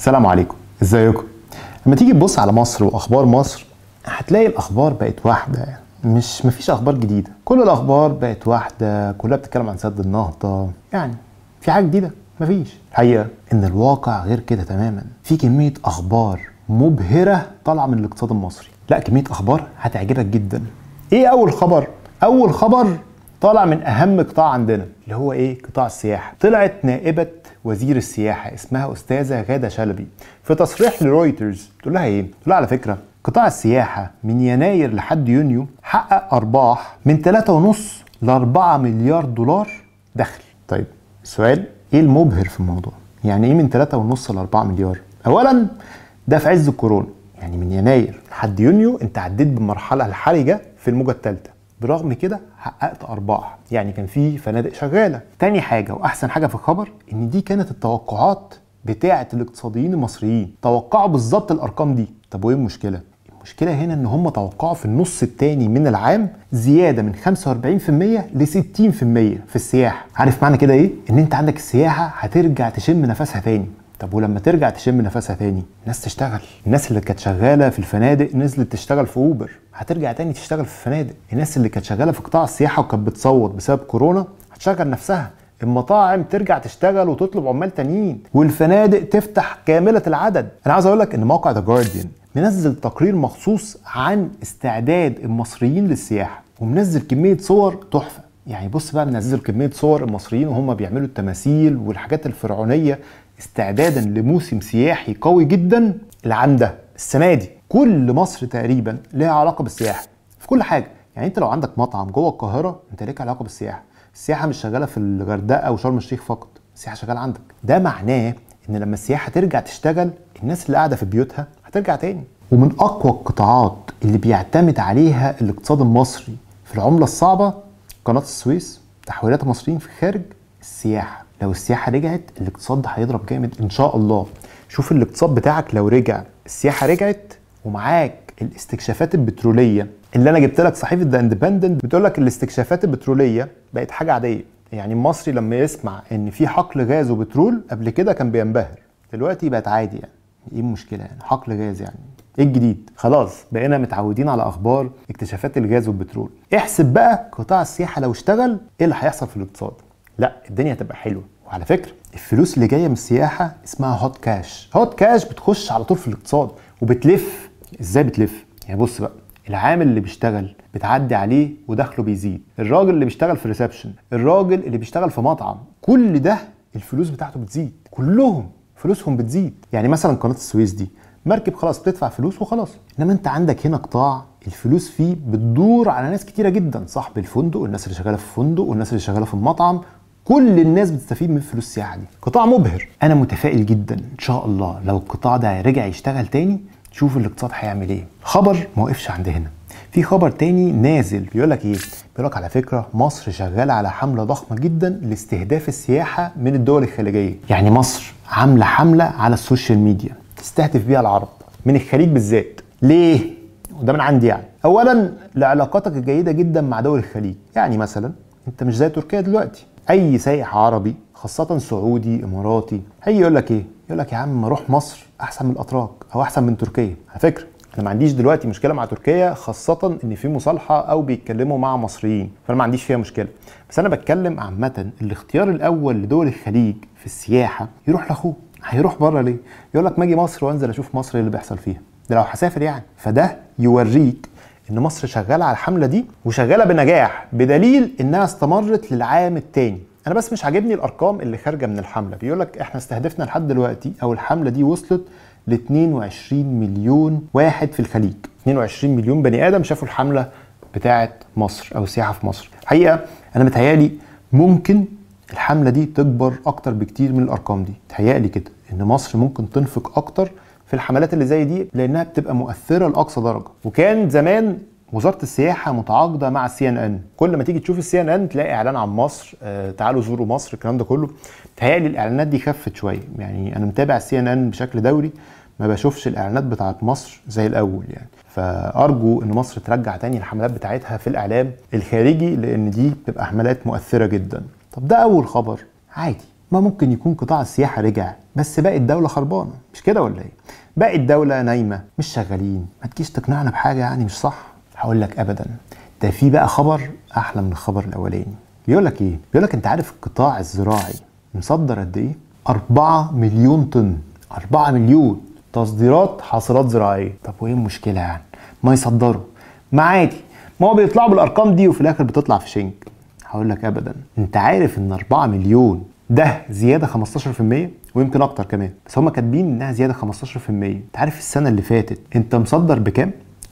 السلام عليكم ازيكم لما تيجي تبص على مصر واخبار مصر هتلاقي الاخبار بقت واحده مش مفيش اخبار جديده كل الاخبار بقت واحده كلها بتتكلم عن سد النهضه يعني في حاجه جديده مفيش الحقيقه ان الواقع غير كده تماما في كميه اخبار مبهره طالعه من الاقتصاد المصري لا كميه اخبار هتعجبك جدا ايه اول خبر اول خبر طالع من اهم قطاع عندنا اللي هو ايه قطاع السياحه طلعت نائبه وزير السياحه اسمها استاذه غاده شلبي في تصريح لرويترز تقول لها ايه تقول لها على فكره قطاع السياحه من يناير لحد يونيو حقق ارباح من 3.5 ل 4 مليار دولار دخل طيب السؤال ايه المبهر في الموضوع يعني ايه من 3.5 ل 4 مليار اولا ده في عز الكورونا يعني من يناير لحد يونيو انت عديت بمرحله الحرجه في الموجه الثالثه برغم كده حققت ارباح يعني كان في فنادق شغاله تاني حاجه واحسن حاجه في الخبر ان دي كانت التوقعات بتاعه الاقتصاديين المصريين توقعوا بالظبط الارقام دي طب وايه المشكله المشكله هنا ان هم توقعوا في النص الثاني من العام زياده من 45% ل 60% في السياحه عارف معنى كده ايه ان انت عندك السياحه هترجع تشم نفسها تاني طب ولما ترجع تشم نفسها تاني الناس تشتغل الناس اللي كانت شغاله في الفنادق نزلت تشتغل في اوبر هترجع تاني تشتغل في الفنادق الناس اللي كانت شغاله في قطاع السياحه وكانت بتصوت بسبب كورونا هتشغل نفسها المطاعم ترجع تشتغل وتطلب عمال تانيين والفنادق تفتح كامله العدد انا عايز اقول لك ان موقع ذا جارديان منزل تقرير مخصوص عن استعداد المصريين للسياحه ومنزل كميه صور تحفه يعني بص بقى منزل كميه صور المصريين وهم بيعملوا التماثيل والحاجات الفرعونيه استعدادا لموسم سياحي قوي جدا العام ده السنه دي كل مصر تقريبا لها علاقه بالسياحه في كل حاجه يعني انت لو عندك مطعم جوه القاهره انت ليك علاقه بالسياحه السياحه مش شغاله في الغردقه وشرم الشيخ فقط السياحه شغاله عندك ده معناه ان لما السياحه ترجع تشتغل الناس اللي قاعده في بيوتها هترجع تاني ومن اقوى القطاعات اللي بيعتمد عليها الاقتصاد المصري في العمله الصعبه قناه السويس تحويلات المصريين في الخارج السياحه لو السياحه رجعت الاقتصاد هيضرب جامد ان شاء الله شوف الاقتصاد بتاعك لو رجع السياحه رجعت ومعاك الاستكشافات البتروليه اللي انا جبت لك صحيفه ذا اندبندنت بتقول لك الاستكشافات البتروليه بقت حاجه عاديه يعني المصري لما يسمع ان في حقل غاز وبترول قبل كده كان بينبهر دلوقتي بقت عادي يعني ايه المشكله يعني حقل غاز يعني ايه الجديد خلاص بقينا متعودين على اخبار اكتشافات الغاز والبترول احسب بقى قطاع السياحه لو اشتغل ايه اللي هيحصل في الاقتصاد لا الدنيا هتبقى حلوه وعلى فكره الفلوس اللي جايه من السياحه اسمها هوت كاش هوت كاش بتخش على طول في الاقتصاد وبتلف ازاي بتلف يعني بص بقى العامل اللي بيشتغل بتعدي عليه ودخله بيزيد الراجل اللي بيشتغل في ريسبشن الراجل اللي بيشتغل في مطعم كل ده الفلوس بتاعته بتزيد كلهم فلوسهم بتزيد يعني مثلا قناه السويس دي مركب خلاص بتدفع فلوس وخلاص انما انت عندك هنا قطاع الفلوس فيه بتدور على ناس كتيره جدا صاحب الفندق والناس اللي شغاله في الفندق والناس اللي شغاله في المطعم كل الناس بتستفيد من فلوس السياحه دي قطاع مبهر انا متفائل جدا ان شاء الله لو القطاع ده رجع يشتغل تاني تشوف الاقتصاد هيعمل ايه خبر ما وقفش عند هنا في خبر تاني نازل بيقول لك ايه بيقول لك على فكره مصر شغاله على حمله ضخمه جدا لاستهداف السياحه من الدول الخليجيه يعني مصر عامله حمله على السوشيال ميديا تستهدف بيها العرب من الخليج بالذات ليه وده من عندي يعني اولا لعلاقاتك الجيده جدا مع دول الخليج يعني مثلا انت مش زي تركيا دلوقتي اي سائح عربي خاصة سعودي اماراتي هيجي يقول لك ايه؟ يقول لك يا عم روح مصر احسن من الاتراك او احسن من تركيا على فكرة انا ما عنديش دلوقتي مشكله مع تركيا خاصه ان في مصالحه او بيتكلموا مع مصريين فانا ما عنديش فيها مشكله بس انا بتكلم عامه الاختيار الاول لدول الخليج في السياحه يروح لاخوه هيروح بره ليه يقول لك ما اجي مصر وانزل اشوف مصر إيه اللي بيحصل فيها ده لو هسافر يعني فده يوريك ان مصر شغاله على الحمله دي وشغاله بنجاح بدليل انها استمرت للعام الثاني انا بس مش عاجبني الارقام اللي خارجه من الحمله بيقول لك احنا استهدفنا لحد دلوقتي او الحمله دي وصلت ل 22 مليون واحد في الخليج 22 مليون بني ادم شافوا الحمله بتاعه مصر او السياحه في مصر الحقيقه انا متهيالي ممكن الحمله دي تكبر اكتر بكتير من الارقام دي تهيألي كده ان مصر ممكن تنفق اكتر في الحملات اللي زي دي لانها بتبقى مؤثره لاقصى درجه وكان زمان وزاره السياحه متعاقده مع السي ان ان كل ما تيجي تشوف السي ان ان تلاقي اعلان عن مصر آه تعالوا زوروا مصر الكلام ده كله تهيألي الاعلانات دي خفت شويه يعني انا متابع السي ان ان بشكل دوري ما بشوفش الاعلانات بتاعت مصر زي الاول يعني فارجو ان مصر ترجع تاني الحملات بتاعتها في الاعلام الخارجي لان دي بتبقى حملات مؤثره جدا طب ده اول خبر عادي ما ممكن يكون قطاع السياحه رجع بس باقي الدوله خربانه مش كده ولا ايه باقي الدوله نايمه مش شغالين ما تجيش تقنعنا بحاجه يعني مش صح هقول لك ابدا ده في بقى خبر احلى من الخبر الاولاني بيقول لك ايه بيقول لك انت عارف القطاع الزراعي مصدر قد ايه 4 مليون طن 4 مليون تصديرات حاصلات زراعيه طب وايه المشكله يعني ما يصدروا ما عادي ما هو بيطلعوا بالارقام دي وفي الاخر بتطلع في شنك هقول لك ابدا انت عارف ان 4 مليون ده زياده 15% ويمكن اكتر كمان بس هم كاتبين انها زياده 15% انت عارف السنه اللي فاتت انت مصدر بكام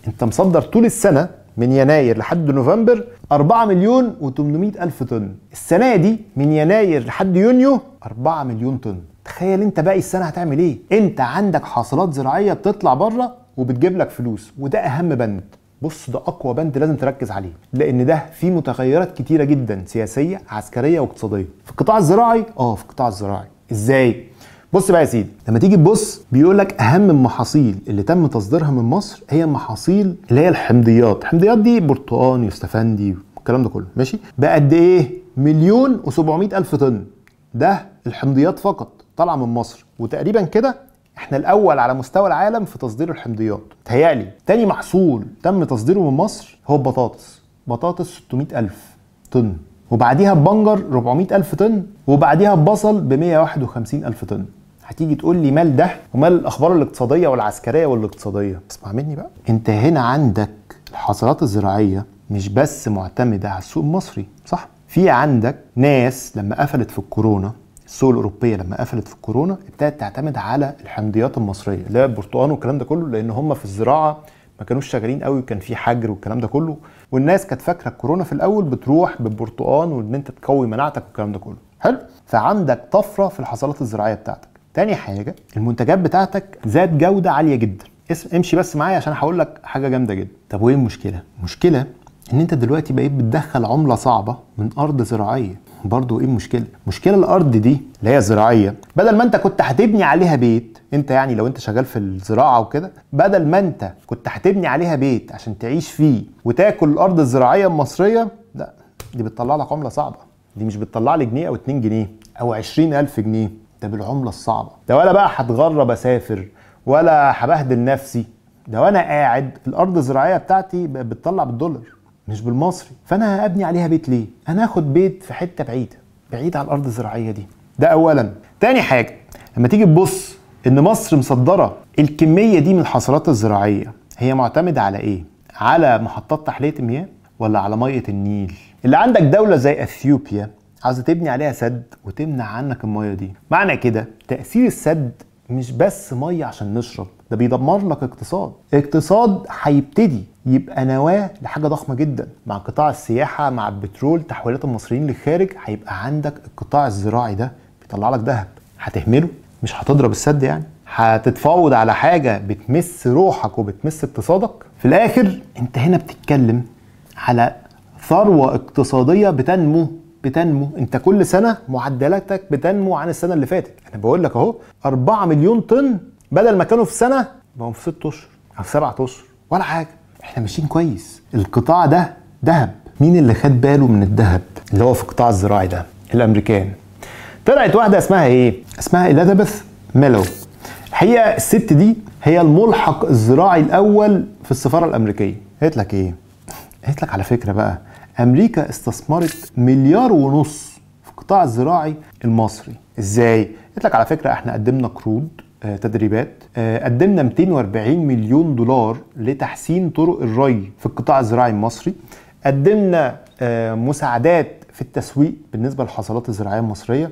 انت مصدر طول السنه من يناير لحد نوفمبر 4 مليون و800 الف طن السنه دي من يناير لحد يونيو 4 مليون طن تخيل انت باقي السنه هتعمل ايه انت عندك حاصلات زراعيه بتطلع بره وبتجيب لك فلوس وده اهم بند بص ده اقوى بند لازم تركز عليه لان ده فيه متغيرات كتيره جدا سياسيه عسكريه واقتصاديه في القطاع الزراعي اه في القطاع الزراعي ازاي بص بقى يا سيدي لما تيجي تبص بيقول لك اهم المحاصيل اللي تم تصديرها من مصر هي محاصيل اللي هي الحمضيات الحمضيات دي برتقان يستفندي والكلام ده كله ماشي بقد ايه مليون و700 الف طن ده الحمضيات فقط طالعه من مصر وتقريبا كده احنا الاول على مستوى العالم في تصدير الحمضيات تهيألي تاني محصول تم تصديره من مصر هو البطاطس بطاطس 600 ألف طن وبعديها ببنجر 400 ألف طن وبعديها ببصل ب 151 ألف طن هتيجي تقول لي مال ده ومال الاخبار الاقتصاديه والعسكريه والاقتصاديه اسمع مني بقى انت هنا عندك الحصلات الزراعيه مش بس معتمده على السوق المصري صح في عندك ناس لما قفلت في الكورونا السوق الاوروبيه لما قفلت في الكورونا ابتدت تعتمد على الحمضيات المصريه اللي هي البرتقال والكلام ده كله لان هم في الزراعه ما كانوش شغالين قوي وكان في حجر والكلام ده كله والناس كانت فاكره الكورونا في الاول بتروح بالبرتقال وان انت تقوي مناعتك والكلام ده كله حلو فعندك طفره في الحصلات الزراعيه بتاعتك تاني حاجه المنتجات بتاعتك ذات جوده عاليه جدا امشي بس معايا عشان هقول لك حاجه جامده جدا طب وايه المشكله المشكله ان انت دلوقتي بقيت بتدخل عمله صعبه من ارض زراعيه برضو ايه المشكله المشكله الارض دي اللي هي زراعيه بدل ما انت كنت هتبني عليها بيت انت يعني لو انت شغال في الزراعه وكده بدل ما انت كنت هتبني عليها بيت عشان تعيش فيه وتاكل الارض الزراعيه المصريه لا دي بتطلع لك عمله صعبه دي مش بتطلع لي جنيه او 2 جنيه او 20000 جنيه ده بالعمله الصعبه ده ولا بقى هتغرب اسافر ولا هبهدل نفسي ده وانا قاعد الارض الزراعيه بتاعتي بتطلع بالدولار مش بالمصري فانا هبني عليها بيت ليه انا هاخد بيت في حته بعيده بعيد على الارض الزراعيه دي ده اولا تاني حاجه لما تيجي تبص ان مصر مصدره الكميه دي من الحصارات الزراعيه هي معتمده على ايه على محطات تحليه المياه ولا على ميه النيل اللي عندك دوله زي اثيوبيا عاوزه تبني عليها سد وتمنع عنك الميه دي معنى كده تاثير السد مش بس ميه عشان نشرب ده بيدمر لك اقتصاد اقتصاد هيبتدي يبقى نواه لحاجه ضخمه جدا مع قطاع السياحه مع البترول تحويلات المصريين للخارج هيبقى عندك القطاع الزراعي ده بيطلع لك ذهب هتهمله مش هتضرب السد يعني هتتفاوض على حاجه بتمس روحك وبتمس اقتصادك في الاخر انت هنا بتتكلم على ثروه اقتصاديه بتنمو بتنمو انت كل سنه معدلاتك بتنمو عن السنه اللي فاتت انا بقول لك اهو 4 مليون طن بدل ما كانوا في سنه بقوا في ست اشهر او سبعة اشهر ولا حاجه احنا ماشيين كويس القطاع ده ذهب مين اللي خد باله من الذهب اللي هو في القطاع الزراعي ده الامريكان طلعت واحده اسمها ايه اسمها اليزابيث ميلو الحقيقه الست دي هي الملحق الزراعي الاول في السفاره الامريكيه قالت لك ايه قالت لك على فكره بقى امريكا استثمرت مليار ونص في القطاع الزراعي المصري ازاي قالت لك على فكره احنا قدمنا قروض آه، تدريبات آه، قدمنا 240 مليون دولار لتحسين طرق الري في القطاع الزراعي المصري قدمنا آه، مساعدات في التسويق بالنسبه للحصلات الزراعيه المصريه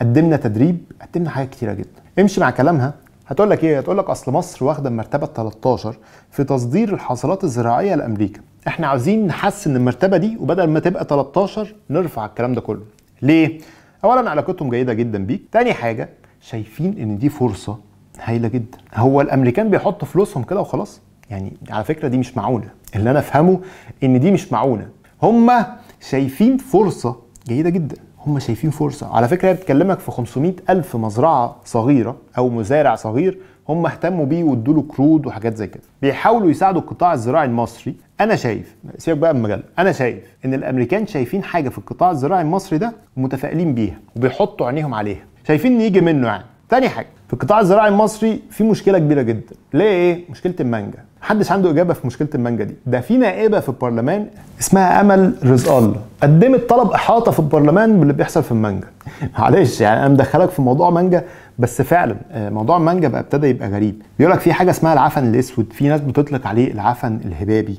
قدمنا تدريب قدمنا حاجات كتيره جدا امشي مع كلامها هتقول لك ايه هتقول لك اصل مصر واخده المرتبه 13 في تصدير الحصلات الزراعيه لامريكا احنا عاوزين نحسن المرتبه دي وبدل ما تبقى 13 نرفع الكلام ده كله ليه اولا علاقتهم جيده جدا بيك تاني حاجه شايفين ان دي فرصه هايله جدا هو الامريكان بيحطوا فلوسهم كده وخلاص يعني على فكره دي مش معونه اللي انا افهمه ان دي مش معونه هم شايفين فرصه جيده جدا هم شايفين فرصه على فكره هي بتكلمك في 500 الف مزرعه صغيره او مزارع صغير هم اهتموا بيه وادوا له كرود وحاجات زي كده بيحاولوا يساعدوا القطاع الزراعي المصري انا شايف سيبك بقى من المجله انا شايف ان الامريكان شايفين حاجه في القطاع الزراعي المصري ده ومتفائلين بيها وبيحطوا عينيهم عليها شايفين يجي منه يعني تاني حاجه في القطاع الزراعي المصري في مشكله كبيره جدا ليه ايه مشكله المانجا محدش عنده اجابه في مشكله المانجا دي ده في نائبه في البرلمان اسمها امل رزق الله قدمت طلب احاطه في البرلمان باللي بيحصل في المانجا معلش يعني انا مدخلك في موضوع مانجا بس فعلا آه، موضوع المانجا بقى ابتدى يبقى غريب بيقول لك في حاجه اسمها العفن الاسود في ناس بتطلق عليه العفن الهبابي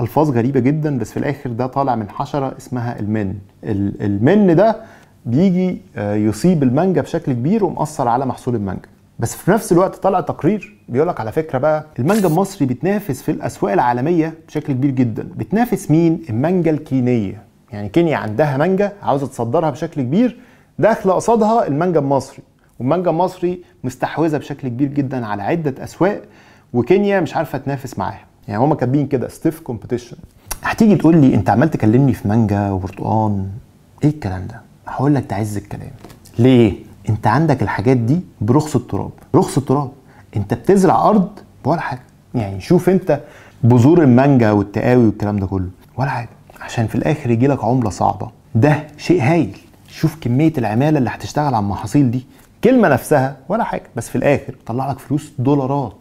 الفاظ غريبه جدا بس في الاخر ده طالع من حشره اسمها المن المن ده بيجي آه، يصيب المانجا بشكل كبير ومأثر على محصول المانجا بس في نفس الوقت طلع تقرير بيقول لك على فكره بقى المانجا المصري بتنافس في الاسواق العالميه بشكل كبير جدا بتنافس مين المانجا الكينيه يعني كينيا عندها مانجا عاوزه تصدرها بشكل كبير داخله قصادها المانجا المصري والمانجا المصري مستحوذه بشكل كبير جدا على عده اسواق وكينيا مش عارفه تنافس معاها يعني هما كاتبين كده ستيف كومبيتيشن هتيجي تقول لي انت عمال تكلمني في مانجا وبرتقال ايه الكلام ده هقول لك تعز الكلام ليه انت عندك الحاجات دي برخص التراب رخص التراب انت بتزرع ارض ولا حاجه يعني شوف انت بذور المانجا والتقاوي والكلام ده كله ولا حاجه عشان في الاخر يجي لك عمله صعبه ده شيء هايل شوف كميه العماله اللي هتشتغل على المحاصيل دي كلمه نفسها ولا حاجه بس في الاخر طلع لك فلوس دولارات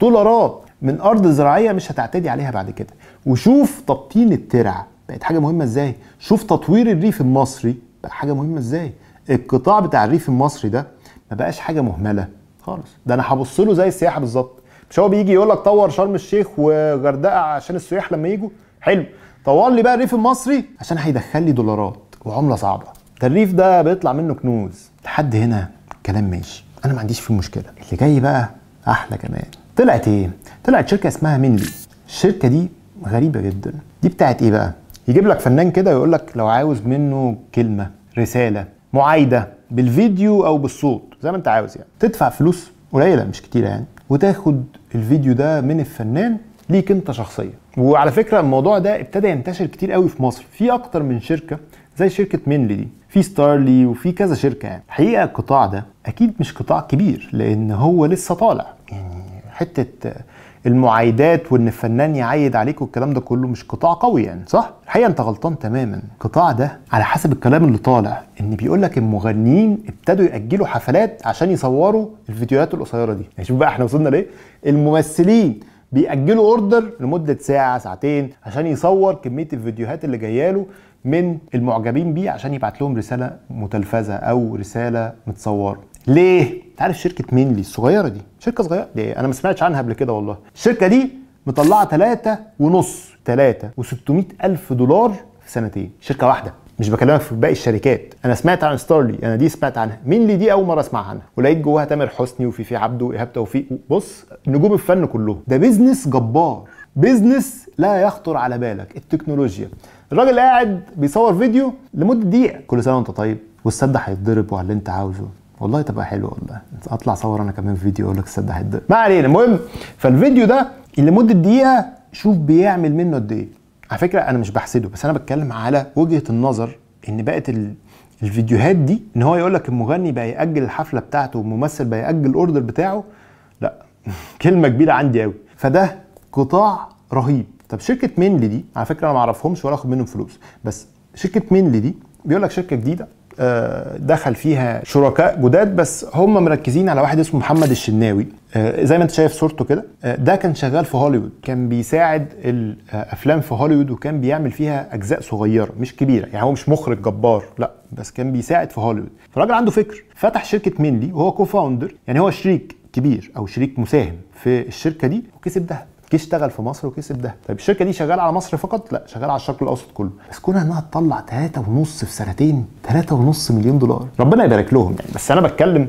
دولارات من ارض زراعيه مش هتعتدي عليها بعد كده وشوف تبطين الترع بقت حاجه مهمه ازاي شوف تطوير الريف المصري بقى حاجه مهمه ازاي القطاع بتاع الريف المصري ده ما بقاش حاجه مهمله خالص ده انا هبص له زي السياحه بالظبط مش هو بيجي يقول لك طور شرم الشيخ وغردقه عشان السياح لما يجوا حلو طور لي بقى الريف المصري عشان هيدخل لي دولارات وعمله صعبه ده الريف ده بيطلع منه كنوز لحد هنا الكلام ماشي انا ما عنديش فيه مشكله اللي جاي بقى احلى كمان طلعت ايه طلعت شركه اسمها منلي الشركه دي غريبه جدا دي بتاعت ايه بقى يجيب لك فنان كده ويقول لك لو عاوز منه كلمه رساله معايده بالفيديو او بالصوت زي ما انت عاوز يعني تدفع فلوس قليله مش كتيره يعني وتاخد الفيديو ده من الفنان ليك انت شخصيا وعلى فكره الموضوع ده ابتدى ينتشر كتير قوي في مصر في اكتر من شركه زي شركه مينلي دي في ستارلي وفي كذا شركه يعني الحقيقه القطاع ده اكيد مش قطاع كبير لان هو لسه طالع يعني حته المعايدات وان الفنان يعيد عليك والكلام ده كله مش قطاع قوي يعني صح الحقيقه انت غلطان تماما القطاع ده على حسب الكلام اللي طالع ان بيقول لك المغنيين ابتدوا ياجلوا حفلات عشان يصوروا الفيديوهات القصيره دي يعني شوف بقى احنا وصلنا لايه الممثلين بيأجلوا اوردر لمدة ساعة ساعتين عشان يصور كمية الفيديوهات اللي جايه له من المعجبين بيه عشان يبعت لهم رسالة متلفزة أو رسالة متصورة ليه؟ انت عارف شركه مينلي الصغيره دي شركه صغيره دي انا ما سمعتش عنها قبل كده والله الشركه دي مطلعه تلاتة ونص تلاتة و600 الف دولار في سنتين شركه واحده مش بكلمك في باقي الشركات انا سمعت عن ستارلي انا دي سمعت عنها مين اللي دي اول مره اسمع عنها ولقيت جواها تامر حسني وفيفي عبده وايهاب توفيق بص نجوم الفن كلهم ده بيزنس جبار بيزنس لا يخطر على بالك التكنولوجيا الراجل قاعد بيصور فيديو لمده دقيقه كل سنه وانت طيب والسد هيتضرب وعلى اللي انت عاوزه والله تبقى حلوه والله اطلع اصور انا كمان فيديو اقول لك تصدق حد ما علينا المهم فالفيديو ده اللي مده دقيقه شوف بيعمل منه قد ايه على فكره انا مش بحسده بس انا بتكلم على وجهه النظر ان بقت ال... الفيديوهات دي ان هو يقول لك المغني بقى ياجل الحفله بتاعته والممثل بقى ياجل الاوردر بتاعه لا كلمه كبيره عندي قوي فده قطاع رهيب طب شركه مينلي دي على فكره انا ما اعرفهمش ولا اخد منهم فلوس بس شركه مينلي دي بيقول لك شركه جديده آه، دخل فيها شركاء جداد بس هم مركزين على واحد اسمه محمد الشناوي آه، زي ما انت شايف صورته كده آه، ده كان شغال في هوليوود كان بيساعد الافلام في هوليوود وكان بيعمل فيها اجزاء صغيره مش كبيره يعني هو مش مخرج جبار لا بس كان بيساعد في هوليوود فالراجل عنده فكر فتح شركه مينلي وهو كوفاوندر يعني هو شريك كبير او شريك مساهم في الشركه دي وكسب ذهب جه اشتغل في مصر وكسب ده طيب الشركه دي شغاله على مصر فقط لا شغاله على الشرق الاوسط كله بس كونها انها تطلع 3.5 في سنتين 3.5 مليون دولار ربنا يبارك لهم يعني بس انا بتكلم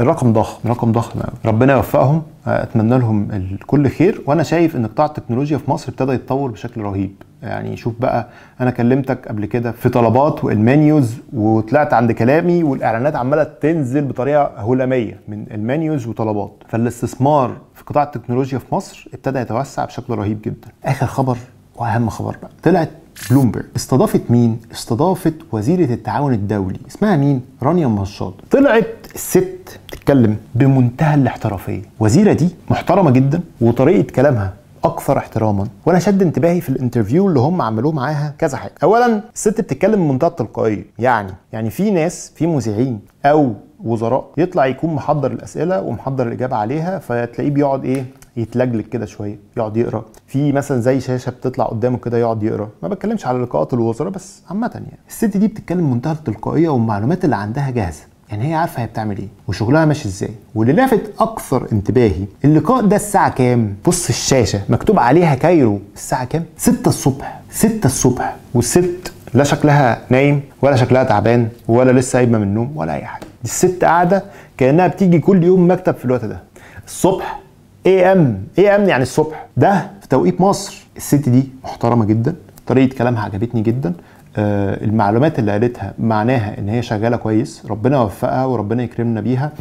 الرقم ضخم رقم ضخم ربنا يوفقهم اتمنى لهم كل خير وانا شايف ان قطاع التكنولوجيا في مصر ابتدى يتطور بشكل رهيب يعني شوف بقى انا كلمتك قبل كده في طلبات والمنيوز وطلعت عند كلامي والاعلانات عماله تنزل بطريقه هلاميه من المنيوز وطلبات فالاستثمار في قطاع التكنولوجيا في مصر ابتدى يتوسع بشكل رهيب جدا اخر خبر واهم خبر بقى طلعت بلومبرج استضافت مين؟ استضافت وزيرة التعاون الدولي اسمها مين؟ رانيا مشاط طلعت الست بتتكلم بمنتهى الاحترافية وزيرة دي محترمة جدا وطريقة كلامها اكثر احتراما وانا شد انتباهي في الانترفيو اللي هم عملوه معاها كذا حاجه اولا الست بتتكلم بمنتهى التلقائيه يعني يعني في ناس في مذيعين او وزراء يطلع يكون محضر الاسئله ومحضر الاجابه عليها فتلاقيه بيقعد ايه يتلجلج كده شويه يقعد يقرا في مثلا زي شاشه بتطلع قدامه كده يقعد يقرا ما بتكلمش على لقاءات الوزراء بس عامه يعني الست دي بتتكلم منتهى التلقائيه والمعلومات اللي عندها جاهزه يعني هي عارفه هي بتعمل ايه وشغلها ماشي ازاي واللي لافت اكثر انتباهي اللقاء ده الساعه كام بص الشاشه مكتوب عليها كايرو الساعه كام 6 الصبح 6 الصبح والست لا شكلها نايم ولا شكلها تعبان ولا لسه قايمه من النوم ولا اي حاجه الست قاعده كانها بتيجي كل يوم مكتب في الوقت ده الصبح اي ام اي ام يعني الصبح ده في توقيت مصر الست دي محترمه جدا طريقه كلامها عجبتني جدا آه المعلومات اللي قالتها معناها ان هي شغاله كويس ربنا يوفقها وربنا يكرمنا بيها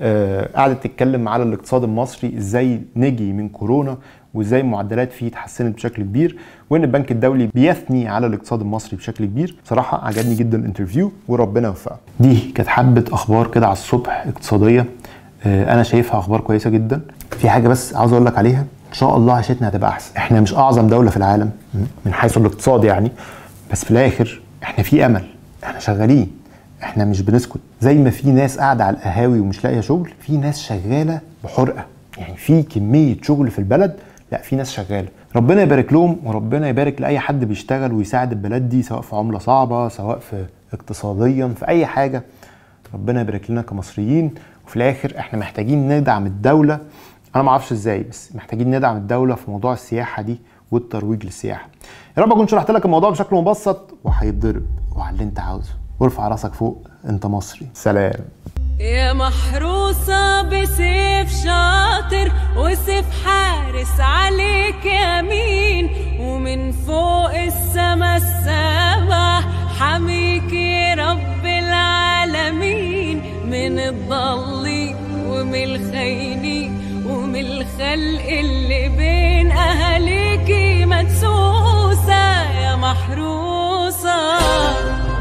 آه قعدت تتكلم على الاقتصاد المصري ازاي نجي من كورونا وازاي المعدلات فيه اتحسنت بشكل كبير وان البنك الدولي بيثني على الاقتصاد المصري بشكل كبير بصراحه عجبني جدا الانترفيو وربنا يوفقه دي كانت حبه اخبار كده على الصبح اقتصاديه آه، انا شايفها اخبار كويسه جدا في حاجه بس عاوز اقول لك عليها ان شاء الله عيشتنا هتبقى احسن احنا مش اعظم دوله في العالم من حيث الاقتصاد يعني بس في الاخر احنا في امل احنا شغالين احنا مش بنسكت زي ما في ناس قاعده على القهاوي ومش لاقيه شغل في ناس شغاله بحرقه يعني في كميه شغل في البلد لا في ناس شغاله ربنا يبارك لهم وربنا يبارك لاي حد بيشتغل ويساعد البلاد دي سواء في عمله صعبه سواء في اقتصاديا في اي حاجه ربنا يبارك لنا كمصريين وفي الاخر احنا محتاجين ندعم الدوله انا ما اعرفش ازاي بس محتاجين ندعم الدوله في موضوع السياحه دي والترويج للسياحه يا رب اكون شرحت لك الموضوع بشكل مبسط وهيتضرب وعلى اللي انت عاوزه وارفع راسك فوق انت مصري سلام يا محروسة بسيف شاطر وسيف حارس عليك يمين ومن فوق السما السبع حميك يا رب العالمين من الضل ومن الخينين ومن الخلق اللي بين أهليكي مدسوسة يا محروسة